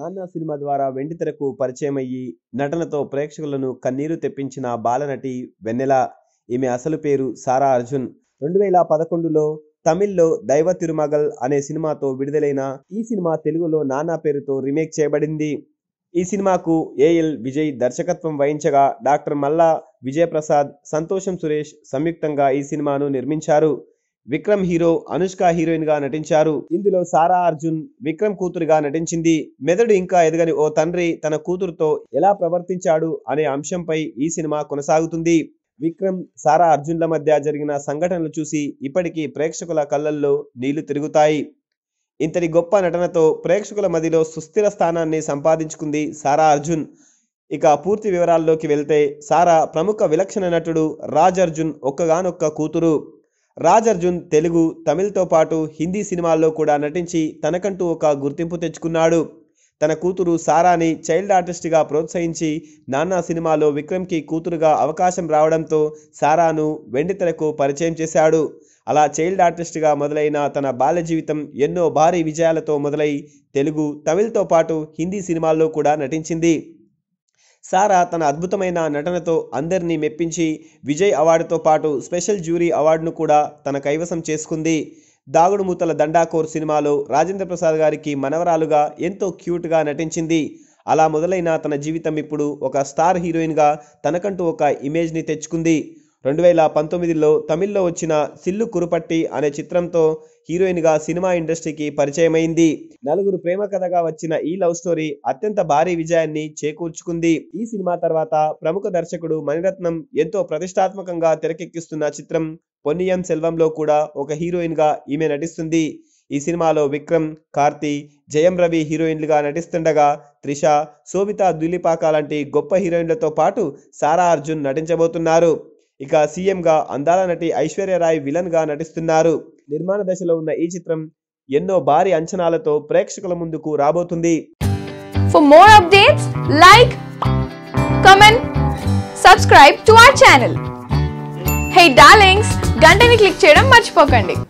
నాన్న సినిమా ద్వారా వెండితెరకు పరిచయమయ్యి నటనతో ప్రేక్షకులను కన్నీరు తెప్పించిన బాలనటి వెన్నెల ఈమె అసలు పేరు సారా అర్జున్ రెండు వేల పదకొండులో తమిళ్లో దైవ తిరుమగల్ అనే సినిమాతో విడుదలైన ఈ సినిమా తెలుగులో నానా పేరుతో రీమేక్ చేయబడింది ఈ సినిమాకు ఏఎల్ విజయ్ దర్శకత్వం వహించగా డాక్టర్ మల్లా విజయప్రసాద్ సంతోషం సురేష్ సంయుక్తంగా ఈ సినిమాను నిర్మించారు విక్రమ్ హీరో అనుష్క హీరోయిన్ గా నటించారు ఇందులో సారా అర్జున్ విక్రమ్ కూతురుగా నటించింది మెదడు ఇంకా ఎదగని ఓ తండ్రి తన కూతురుతో ఎలా ప్రవర్తించాడు అనే అంశంపై ఈ సినిమా కొనసాగుతుంది విక్రమ్ సారా అర్జున్ల మధ్య జరిగిన సంఘటనలు చూసి ఇప్పటికీ ప్రేక్షకుల కళ్ళల్లో నీళ్లు తిరుగుతాయి ఇంతటి గొప్ప నటనతో ప్రేక్షకుల మదిలో సుస్థిర స్థానాన్ని సంపాదించుకుంది సారా అర్జున్ ఇక పూర్తి వివరాల్లోకి వెళ్తే సారా ప్రముఖ విలక్షణ నటుడు రాజ్ అర్జున్ ఒక్కగానొక్క కూతురు రాజ్ అర్జున్ తెలుగు తమిళ్తో పాటు హిందీ సినిమాల్లో కూడా నటించి తనకంటూ ఒక గుర్తింపు తెచ్చుకున్నాడు తన కూతురు సారాని చైల్డ్ ఆర్టిస్ట్గా ప్రోత్సహించి నాన్న సినిమాలో విక్రమ్కి కూతురుగా అవకాశం రావడంతో సారాను వెండితెరకు పరిచయం చేశాడు అలా చైల్డ్ ఆర్టిస్ట్గా మొదలైన తన బాల్య జీవితం ఎన్నో భారీ విజయాలతో మొదలై తెలుగు తమిళ్తో పాటు హిందీ సినిమాల్లో కూడా నటించింది సారా తన అద్భుతమైన నటనతో అందరినీ మెప్పించి విజయ్ అవార్డుతో పాటు స్పెషల్ జ్యూరీ అవార్డును కూడా తన కైవసం చేసుకుంది దాగుడుమూతల దండాకోర్ సినిమాలో రాజేంద్ర ప్రసాద్ గారికి మనవరాలుగా ఎంతో క్యూట్గా నటించింది అలా మొదలైన తన జీవితం ఇప్పుడు ఒక స్టార్ హీరోయిన్గా తనకంటూ ఒక ఇమేజ్ని తెచ్చుకుంది రెండు వేల పంతొమ్మిదిలో తమిళ్లో వచ్చిన సిల్లు కురుపట్టి అనే చిత్రంతో హీరోయిన్గా సినిమా ఇండస్ట్రీకి పరిచయమైంది నలుగురు ప్రేమ కథగా వచ్చిన ఈ లవ్ స్టోరీ అత్యంత భారీ విజయాన్ని చేకూర్చుకుంది ఈ సినిమా తర్వాత ప్రముఖ దర్శకుడు మణిరత్నం ఎంతో ప్రతిష్టాత్మకంగా తెరకెక్కిస్తున్న చిత్రం పొన్నియం సెల్వంలో కూడా ఒక హీరోయిన్గా ఈమె నటిస్తుంది ఈ సినిమాలో విక్రమ్ కార్తీ జయం రవి హీరోయిన్లుగా నటిస్తుండగా త్రిష శోభిత దులిపాక లాంటి గొప్ప హీరోయిన్లతో పాటు సారా అర్జున్ నటించబోతున్నారు ఇక సీఎంగా అందాల నటి ఐశ్వర్యరాయ్ గా నటిస్తున్నారు నిర్మాణ దశలో ఉన్న ఈ చిత్రం ఎన్నో భారీ అంచనాలతో ప్రేక్షకుల ముందుకు రాబోతుంది for more updates like comment subscribe to our channel hey darlings గంటని క్లిక్ చేయడం మర్చిపోకండి